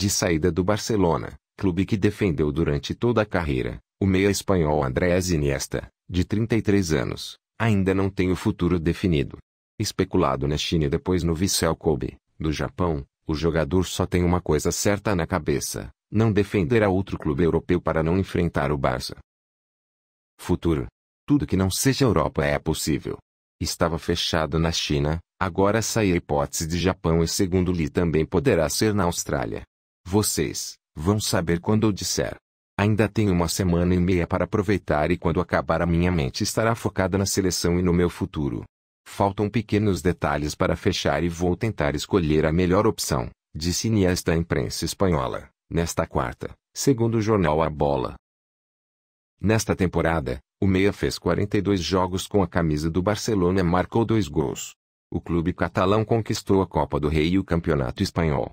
de saída do Barcelona, clube que defendeu durante toda a carreira. O meia espanhol Andrés Iniesta, de 33 anos, ainda não tem o futuro definido. Especulado na China e depois no Vissel Kobe, do Japão, o jogador só tem uma coisa certa na cabeça: não defender a outro clube europeu para não enfrentar o Barça. Futuro. Tudo que não seja Europa é possível. Estava fechado na China, agora sai é a hipótese de Japão e segundo li também poderá ser na Austrália. Vocês vão saber quando eu disser. Ainda tenho uma semana e meia para aproveitar e quando acabar a minha mente estará focada na seleção e no meu futuro. Faltam pequenos detalhes para fechar e vou tentar escolher a melhor opção, disse Iniesta à imprensa espanhola, nesta quarta, segundo o jornal A Bola. Nesta temporada, o meia fez 42 jogos com a camisa do Barcelona e marcou dois gols. O clube catalão conquistou a Copa do Rei e o Campeonato Espanhol.